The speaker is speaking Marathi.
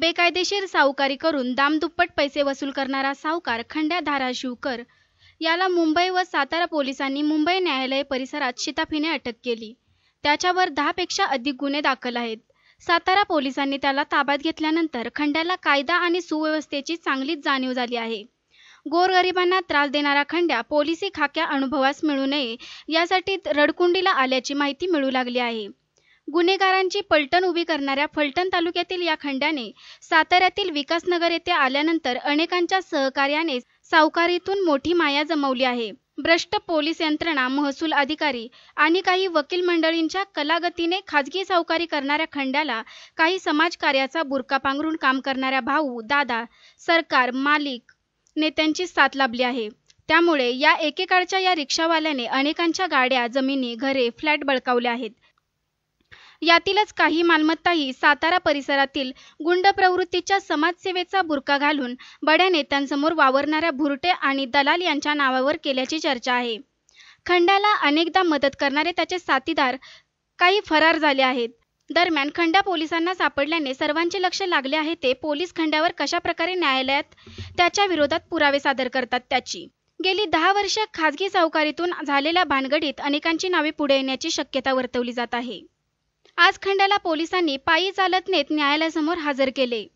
बेकायदेशीर सावकारी करून दामदुप्पट पैसे वसूल करणारा सावकार खंड्या धाराशिवकर याला मुंबई व सातारा पोलिसांनी मुंबई न्यायालय परिसरात शिताफीने अटक केली त्याच्यावर दहापेक्षा अधिक गुन्हे दाखल आहेत सातारा पोलिसांनी त्याला ताब्यात घेतल्यानंतर खंड्याला कायदा आणि सुव्यवस्थेची चांगलीच जाणीव झाली आहे गोरगरिबांना त्रास देणारा खंड्या पोलिसी खाक्या अनुभवास मिळू नये यासाठी रडकुंडीला आल्याची माहिती मिळू लागली आहे गुन्हेगारांची पलटण उभी करणाऱ्या फलटण तालुक्यातील या खंड्याने साताऱ्यातील विकासनगर येथे आल्यानंतर अनेकांच्या सहकार्याने सावकारीतून मोठी माया जमवली आहे भ्रष्ट पोलीस यंत्रणा महसूल अधिकारी आणि काही वकील मंडळींच्या कलागतीने खाजगी सावकारी करणाऱ्या खंड्याला काही समाजकार्याचा बुरका पांघरून काम करणाऱ्या भाऊ दादा सरकार मालिक नेत्यांची साथ लाभली आहे त्यामुळे या एकेकाळच्या या रिक्षावाल्याने अनेकांच्या गाड्या जमिनी घरे फ्लॅट बळकावले आहेत यातीलच काही मालमत्ताही सातारा परिसरातील गुंड प्रवृत्तीच्या समाजसेवेचा बुरका घालून बड्या नेत्यांसमोर वावरणाऱ्या भुरटे आणि दलाल यांच्या नावावर केल्याची चर्चा आहे खंडाला अनेकदा मदत करणारे त्याचे साथीदार काही फरार झाले आहेत दरम्यान खंडा पोलिसांना सापडल्याने सर्वांचे लक्ष लागले आहे ते पोलीस खंडावर कशा प्रकारे न्यायालयात त्याच्या विरोधात पुरावे सादर करतात त्याची गेली दहा वर्ष खाजगी सावकारीतून झालेल्या भानगडीत अनेकांची नावे पुढे येण्याची शक्यता वर्तवली जात आहे आज खंडाला पोलिसांनी पायी चालत नेत न्यायालयासमोर हजर केले